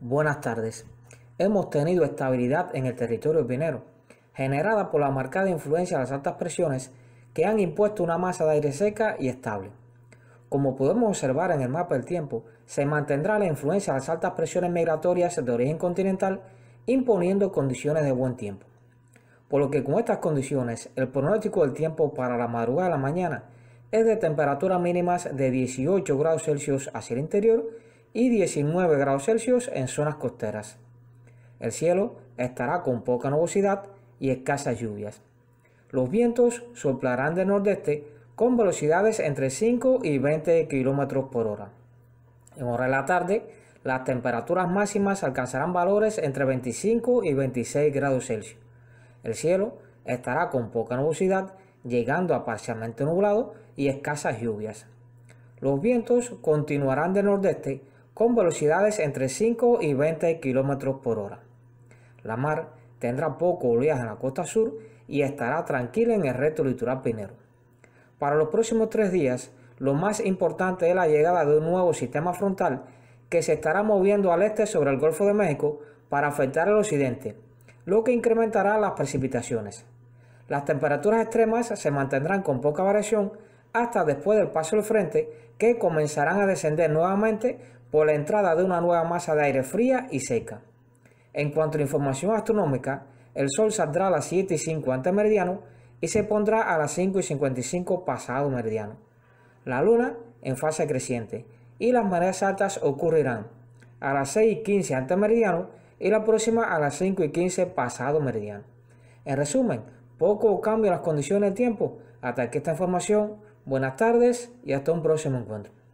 Buenas tardes. Hemos tenido estabilidad en el territorio pinero, generada por la marcada influencia de las altas presiones que han impuesto una masa de aire seca y estable. Como podemos observar en el mapa del tiempo, se mantendrá la influencia de las altas presiones migratorias de origen continental imponiendo condiciones de buen tiempo. Por lo que con estas condiciones, el pronóstico del tiempo para la madrugada de la mañana es de temperaturas mínimas de 18 grados Celsius hacia el interior y 19 grados Celsius en zonas costeras. El cielo estará con poca nubosidad y escasas lluvias. Los vientos soplarán del nordeste con velocidades entre 5 y 20 km por hora. En hora de la tarde, las temperaturas máximas alcanzarán valores entre 25 y 26 grados Celsius. El cielo estará con poca nubosidad, llegando a parcialmente nublado y escasas lluvias. Los vientos continuarán del nordeste con velocidades entre 5 y 20 km por hora. La mar tendrá poco oleaje en la costa sur y estará tranquila en el resto litoral pinero. Para los próximos tres días, lo más importante es la llegada de un nuevo sistema frontal que se estará moviendo al este sobre el Golfo de México para afectar al occidente, lo que incrementará las precipitaciones. Las temperaturas extremas se mantendrán con poca variación hasta después del paso del frente, que comenzarán a descender nuevamente por la entrada de una nueva masa de aire fría y seca. En cuanto a la información astronómica, el Sol saldrá a las 7 y 5 antes meridiano y se pondrá a las 5 y 55 pasado meridiano. La Luna en fase creciente y las mareas altas ocurrirán a las 6 y 15 antes meridiano y la próxima a las 5 y 15 pasado meridiano. En resumen, poco cambio en las condiciones del tiempo. Hasta aquí esta información. Buenas tardes y hasta un próximo encuentro.